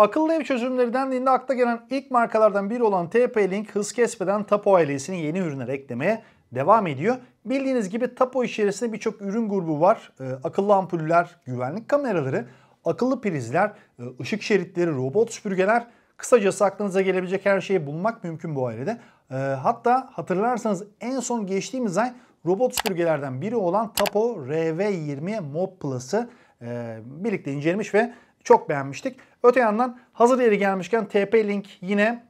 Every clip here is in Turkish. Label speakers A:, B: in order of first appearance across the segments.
A: Akıllı ev çözümleri dendiğinde akla gelen ilk markalardan biri olan TP-Link hız kesmeden Tapo ailesini yeni ürünler eklemeye devam ediyor. Bildiğiniz gibi Tapo içerisinde birçok ürün grubu var. E, akıllı ampuller, güvenlik kameraları, akıllı prizler, e, ışık şeritleri, robot süpürgeler. Kısacası aklınıza gelebilecek her şeyi bulmak mümkün bu ailede. E, hatta hatırlarsanız en son geçtiğimiz ay robot süpürgelerden biri olan Tapo RV20 Mob Plus'ı e, birlikte incelemiş ve çok beğenmiştik. Öte yandan hazır yeri gelmişken TP-Link yine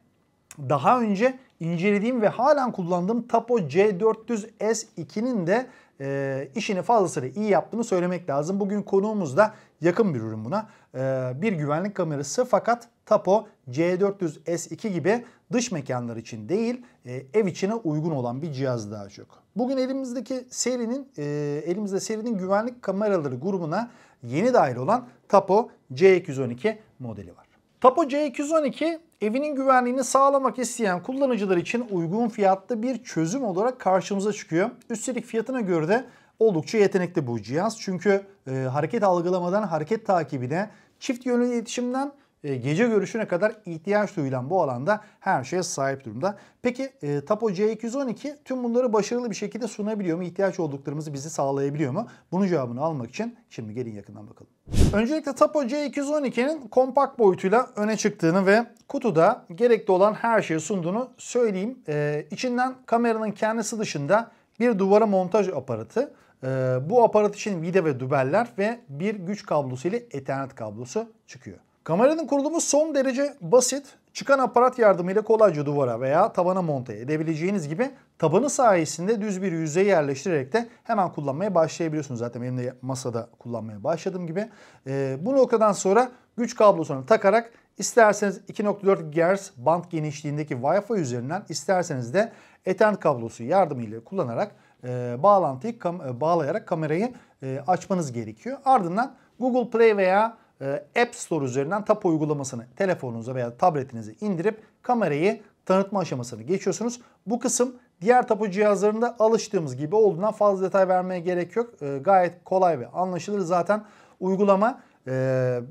A: daha önce incelediğim ve halen kullandığım Tapo C400S2'nin de e, işini fazlasıyla iyi yaptığını söylemek lazım. Bugün konuğumuz da yakın bir ürün buna. E, bir güvenlik kamerası fakat Tapo C400S2 gibi dış mekanlar için değil e, ev içine uygun olan bir cihaz daha çok. Bugün elimizdeki serinin e, elimizde serinin güvenlik kameraları grubuna yeni dahil olan Tapo C212 modeli var. Tapo C212 evinin güvenliğini sağlamak isteyen kullanıcılar için uygun fiyatlı bir çözüm olarak karşımıza çıkıyor. Üstelik fiyatına göre de oldukça yetenekli bu cihaz. Çünkü e, hareket algılamadan hareket takibine, çift yönlü iletişimden e, gece görüşüne kadar ihtiyaç duyulan bu alanda her şeye sahip durumda. Peki e, Tapo C212 tüm bunları başarılı bir şekilde sunabiliyor mu? İhtiyaç olduklarımızı bizi sağlayabiliyor mu? Bunun cevabını almak için şimdi gelin yakından bakalım. Öncelikle Tapo C212'nin kompakt boyutuyla öne çıktığını ve kutuda gerekli olan her şeyi sunduğunu söyleyeyim. E, içinden kameranın kendisi dışında bir duvara montaj aparatı, e, bu aparat için vida ve dübeller ve bir güç kablosu ile ethernet kablosu çıkıyor. Kameranın kurulumu son derece basit. Çıkan aparat yardımıyla kolayca duvara veya tavana monte edebileceğiniz gibi tabanı sayesinde düz bir yüzeye yerleştirerek de hemen kullanmaya başlayabiliyorsunuz. Zaten benim de masada kullanmaya başladığım gibi. Ee, bu noktadan sonra güç kablosunu takarak isterseniz 2.4 GHz band genişliğindeki Wi-Fi üzerinden isterseniz de Ethernet kablosu yardımıyla kullanarak e, bağlantıyı kam e, bağlayarak kamerayı e, açmanız gerekiyor. Ardından Google Play veya e, App Store üzerinden tap uygulamasını telefonunuza veya tabletinize indirip kamerayı tanıtma aşamasını geçiyorsunuz. Bu kısım diğer tapu cihazlarında alıştığımız gibi olduğundan fazla detay vermeye gerek yok. E, gayet kolay ve anlaşılır zaten uygulama e,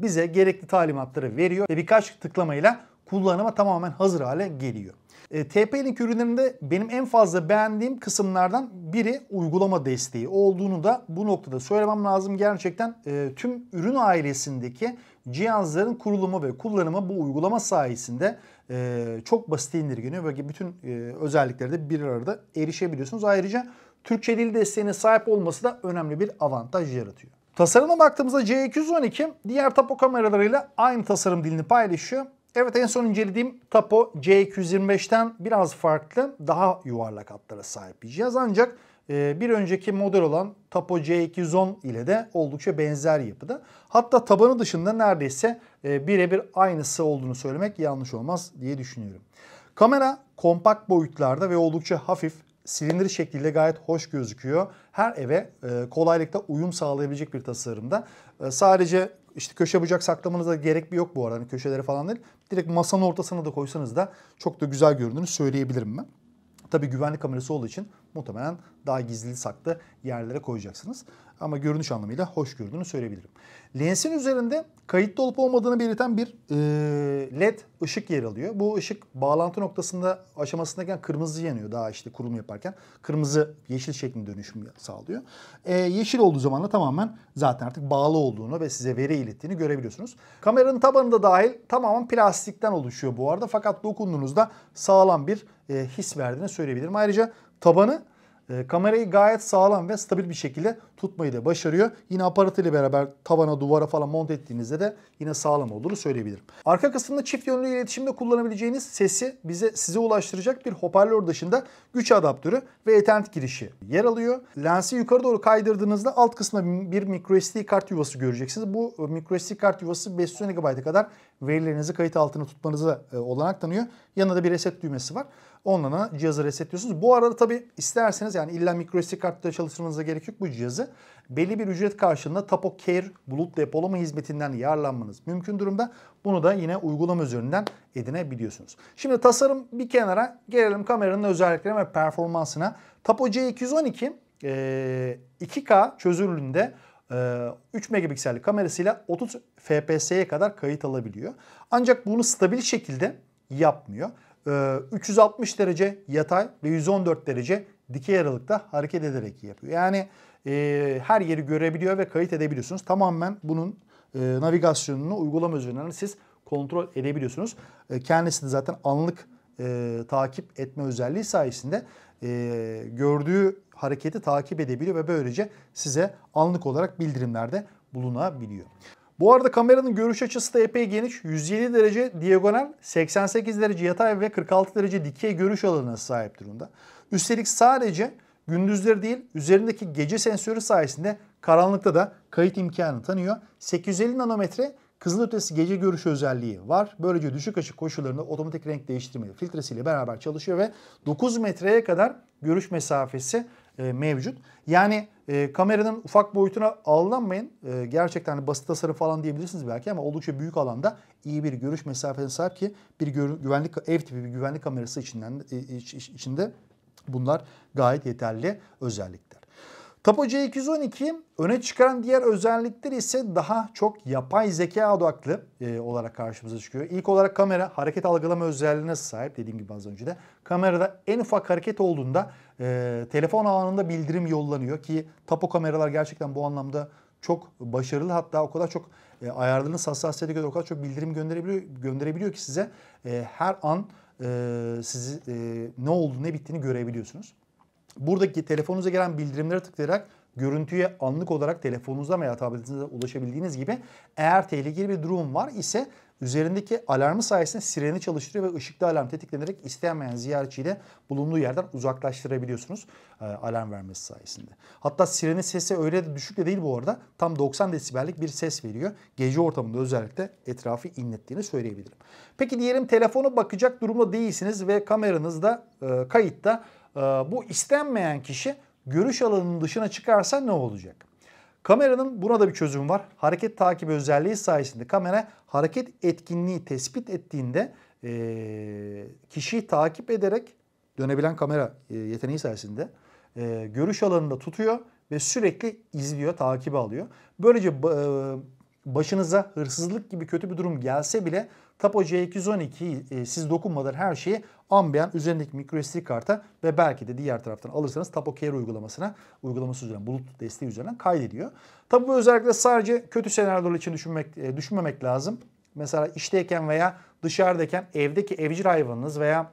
A: bize gerekli talimatları veriyor ve birkaç tıklamayla kullanıma tamamen hazır hale geliyor. E, TP-Link ürünlerinde benim en fazla beğendiğim kısımlardan biri uygulama desteği olduğunu da bu noktada söylemem lazım. Gerçekten e, tüm ürün ailesindeki cihazların kurulumu ve kullanımı bu uygulama sayesinde e, çok basit indirgeniyor ve bütün e, özellikleri de bir arada erişebiliyorsunuz. Ayrıca Türkçe dil desteğine sahip olması da önemli bir avantaj yaratıyor. Tasarıma baktığımızda C212 diğer tapo kameralarıyla aynı tasarım dilini paylaşıyor. Evet en son incelediğim Tapo C225'ten biraz farklı daha yuvarlak hatlara sahip bir cihaz. Ancak e, bir önceki model olan Tapo C210 ile de oldukça benzer yapıda. Hatta tabanı dışında neredeyse e, birebir aynısı olduğunu söylemek yanlış olmaz diye düşünüyorum. Kamera kompakt boyutlarda ve oldukça hafif silindir şekliyle gayet hoş gözüküyor. Her eve e, kolaylıkla uyum sağlayabilecek bir tasarımda. Sadece işte köşe bucak saklamanıza gerek bir yok bu arada. Hani köşeleri falan değil. Direkt masanın ortasına da koysanız da çok da güzel göründüğünü söyleyebilirim ben. Tabii güvenlik kamerası olduğu için muhtemelen daha gizli saklı yerlere koyacaksınız. Ama görünüş anlamıyla hoş gördüğünü söyleyebilirim. Lensin üzerinde kayıtlı olup olmadığını belirten bir e, led ışık yer alıyor. Bu ışık bağlantı noktasında aşamasındayken kırmızı yanıyor daha işte kurulum yaparken. Kırmızı yeşil şeklinde dönüşüm sağlıyor. E, yeşil olduğu zaman da tamamen zaten artık bağlı olduğunu ve size veri ilettiğini görebiliyorsunuz. Kameranın tabanı da dahil tamamen plastikten oluşuyor bu arada. Fakat dokunduğunuzda sağlam bir e, his verdiğini söyleyebilirim. Ayrıca tabanı e, kamerayı gayet sağlam ve stabil bir şekilde tutmayı da başarıyor. Yine aparatıyla beraber tavana, duvara falan monte ettiğinizde de yine sağlam olduğunu söyleyebilirim. Arka kısmında çift yönlü iletişimde kullanabileceğiniz sesi bize size ulaştıracak bir hoparlör dışında güç adaptörü ve Ethernet girişi yer alıyor. Lensi yukarı doğru kaydırdığınızda alt kısmında bir microSD kart yuvası göreceksiniz. Bu e, microSD kart yuvası 500 GB'a kadar verilerinizi kayıt altına tutmanızı e, olanak tanıyor. Yanında da bir reset düğmesi var. Onunla cihazı resetliyorsunuz. Bu arada tabii isterseniz yani illa SD kartta çalıştırmanıza gerek yok bu cihazı. Belli bir ücret karşılığında Tapo Care bulut depolama hizmetinden yararlanmanız mümkün durumda. Bunu da yine uygulama üzerinden edinebiliyorsunuz. Şimdi tasarım bir kenara gelelim kameranın özelliklerine ve performansına. Tapo C212 2K çözünürlüğünde 3 megapiksellik kamerasıyla 30 FPS'ye kadar kayıt alabiliyor. Ancak bunu stabil şekilde yapmıyor. 360 ee, derece yatay ve 114 derece dikey aralıkta hareket ederek yapıyor. Yani e, her yeri görebiliyor ve kayıt edebiliyorsunuz. Tamamen bunun e, navigasyonunu uygulama üzerinden siz kontrol edebiliyorsunuz. E, kendisi de zaten anlık e, takip etme özelliği sayesinde e, gördüğü hareketi takip edebiliyor ve böylece size anlık olarak bildirimlerde bulunabiliyor. Bu arada kameranın görüş açısı da epey geniş. 107 derece diagonal, 88 derece yatay ve 46 derece dikey görüş alanına sahip durumda. Üstelik sadece gündüzleri değil üzerindeki gece sensörü sayesinde karanlıkta da kayıt imkanı tanıyor. 850 nanometre kızılötesi gece görüş özelliği var. Böylece düşük açık koşullarında otomatik renk değiştirme filtresiyle beraber çalışıyor ve 9 metreye kadar görüş mesafesi e, mevcut. Yani e, kameranın ufak boyutuna aldanmayın. E, gerçekten hani basit tasarım falan diyebilirsiniz belki ama oldukça büyük alanda iyi bir görüş mesafesine sahip ki bir güvenlik ev tipi bir güvenlik kamerası içinden e, iç, iç, içinde bunlar gayet yeterli özellikler. Tapo C212 öne çıkan diğer özellikler ise daha çok yapay zeka odaklı e, olarak karşımıza çıkıyor. İlk olarak kamera hareket algılama özelliğine sahip dediğim gibi az önce de. Kamerada en ufak hareket olduğunda e, telefon anında bildirim yollanıyor ki tapo kameralar gerçekten bu anlamda çok başarılı hatta o kadar çok e, ayarlarınız hassasiyete göre o kadar çok bildirim gönderebiliyor, gönderebiliyor ki size e, her an e, sizi e, ne oldu ne bittiğini görebiliyorsunuz buradaki telefonunuza gelen bildirimlere tıklayarak görüntüye anlık olarak telefonunuzda veya tabletinizde ulaşabildiğiniz gibi eğer tehlikeli bir durum var ise üzerindeki alarmı sayesinde sireni çalıştırıyor ve ışıklı alarm tetiklenerek istenmeyen ziyaretçiyi bulunduğu yerden uzaklaştırabiliyorsunuz e, alarm vermesi sayesinde. Hatta sirenin sesi öyle de düşük de değil bu arada. Tam 90 desibellik bir ses veriyor. Gece ortamında özellikle etrafı inlettiğini söyleyebilirim. Peki diyelim telefonu bakacak durumda değilsiniz ve kameranızda e, kayıtta ee, bu istenmeyen kişi görüş alanının dışına çıkarsa ne olacak? Kameranın buna da bir çözüm var. Hareket takibi özelliği sayesinde kamera hareket etkinliği tespit ettiğinde e, kişiyi takip ederek dönebilen kamera e, yeteneği sayesinde e, görüş alanında tutuyor ve sürekli izliyor, takibi alıyor. Böylece e, başınıza hırsızlık gibi kötü bir durum gelse bile Tapo c 212 e, siz dokunmadan her şeyi Ambien üzerindeki microSD karta ve belki de diğer taraftan alırsanız TapoCare uygulamasına uygulaması üzerinden, bulut desteği üzerinden kaydediyor. Tabi bu özellikle sadece kötü senaryolar için düşünmek, e, düşünmemek lazım. Mesela işteyken veya dışarıdayken evdeki evcil hayvanınız veya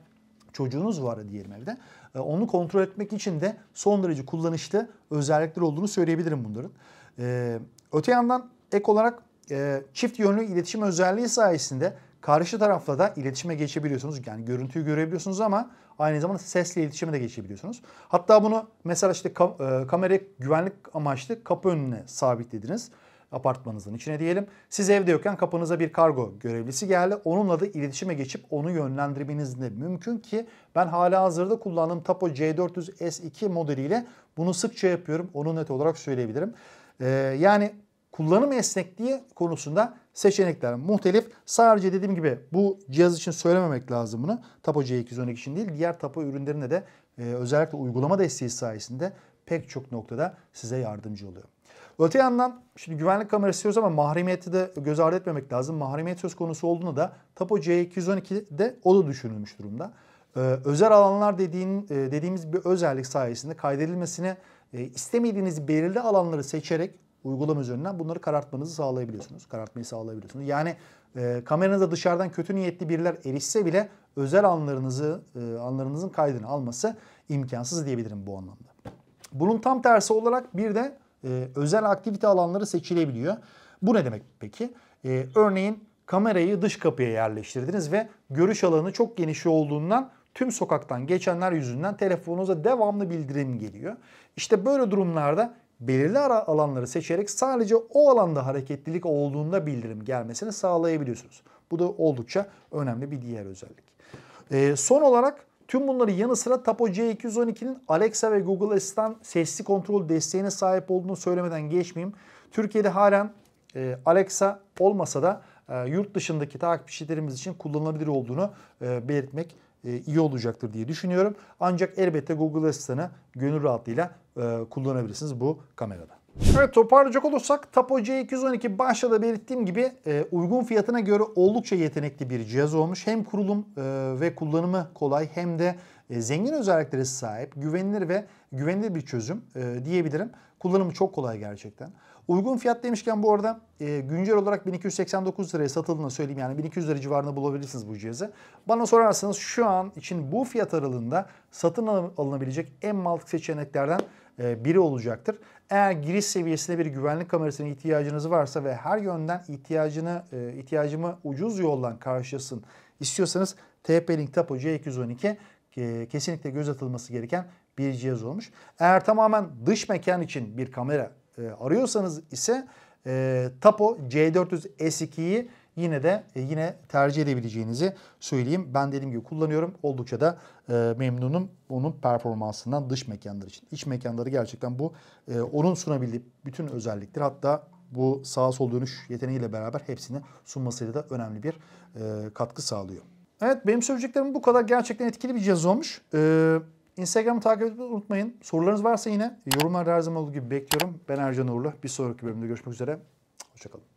A: çocuğunuz var diyelim evde. E, onu kontrol etmek için de son derece kullanışlı özellikler olduğunu söyleyebilirim bunların. E, öte yandan ek olarak e, çift yönlü iletişim özelliği sayesinde Karşı tarafla da iletişime geçebiliyorsunuz. Yani görüntüyü görebiliyorsunuz ama aynı zamanda sesle iletişime de geçebiliyorsunuz. Hatta bunu mesela işte kam- e, kamerayı güvenlik amaçlı kapı önüne sabitlediniz apartmanınızın içine diyelim. Siz evde yokken kapınıza bir kargo görevlisi geldi. Onunla da iletişime geçip onu yönlendirmeniz de mümkün ki ben hala hazırda kullandığım Tapo C400 S2 modeliyle bunu sıkça yapıyorum. Onu net olarak söyleyebilirim. Ee, yani kullanım esnekliği konusunda seçenekler muhtelif. Sadece dediğim gibi bu cihaz için söylememek lazım bunu. Tapo C212 için değil diğer Tapo ürünlerinde de e, özellikle uygulama desteği sayesinde pek çok noktada size yardımcı oluyor. Öte yandan şimdi güvenlik kamerası diyoruz ama mahremiyeti de göz ardı etmemek lazım. Mahremiyet söz konusu olduğunda da Tapo C212'de o da düşünülmüş durumda. Ee, özel alanlar dediğin, e, dediğimiz bir özellik sayesinde kaydedilmesini e, istemediğiniz belirli alanları seçerek uygulama üzerinden bunları karartmanızı sağlayabiliyorsunuz. Karartmayı sağlayabiliyorsunuz. Yani e, kameranıza dışarıdan kötü niyetli biriler erişse bile özel anlarınızı e, anlarınızın kaydını alması imkansız diyebilirim bu anlamda. Bunun tam tersi olarak bir de e, özel aktivite alanları seçilebiliyor. Bu ne demek peki? E, örneğin kamerayı dış kapıya yerleştirdiniz ve görüş alanı çok geniş olduğundan tüm sokaktan geçenler yüzünden telefonunuza devamlı bildirim geliyor. İşte böyle durumlarda belirli ara alanları seçerek sadece o alanda hareketlilik olduğunda bildirim gelmesini sağlayabiliyorsunuz. Bu da oldukça önemli bir diğer özellik. E, son olarak tüm bunları yanı sıra Tapo C212'nin Alexa ve Google Asistan sesli kontrol desteğine sahip olduğunu söylemeden geçmeyeyim. Türkiye'de halen e, Alexa olmasa da e, yurt dışındaki takipçilerimiz için kullanılabilir olduğunu e, belirtmek e, iyi olacaktır diye düşünüyorum. Ancak elbette Google Asistan'ı gönül rahatlığıyla e, kullanabilirsiniz bu kamerada. Evet toparlayacak olursak Tapo C212 başta da belirttiğim gibi e, uygun fiyatına göre oldukça yetenekli bir cihaz olmuş. Hem kurulum ve kullanımı kolay hem de zengin özelliklere sahip, güvenilir ve güvenilir bir çözüm diyebilirim. Kullanımı çok kolay gerçekten. Uygun fiyat demişken bu arada e, güncel olarak 1289 liraya satıldığını söyleyeyim. Yani 1200 lira civarında bulabilirsiniz bu cihazı. Bana sorarsanız şu an için bu fiyat aralığında satın alınabilecek en mantıklı seçeneklerden e, biri olacaktır. Eğer giriş seviyesinde bir güvenlik kamerasına ihtiyacınız varsa ve her yönden ihtiyacını e, ihtiyacımı ucuz yoldan karşılasın istiyorsanız TP-Link Tapo C212 e, kesinlikle göz atılması gereken bir cihaz olmuş. Eğer tamamen dış mekan için bir kamera e, arıyorsanız ise e, Tapo C400 S2'yi yine de e, yine tercih edebileceğinizi söyleyeyim. Ben dediğim gibi kullanıyorum. Oldukça da e, memnunum onun performansından dış mekanlar için. İç mekanları gerçekten bu e, onun sunabildiği bütün özellikler hatta bu sağa sol dönüş yeteneğiyle beraber hepsini sunmasıyla da önemli bir e, katkı sağlıyor. Evet benim söyleyeceklerim bu kadar gerçekten etkili bir cihaz olmuş. Ee, Instagram'ı takip etmeyi unutmayın. Sorularınız varsa yine yorumlarda her zaman olduğu gibi bekliyorum. Ben Ercan Uğurlu. Bir sonraki bölümde görüşmek üzere. Hoşçakalın.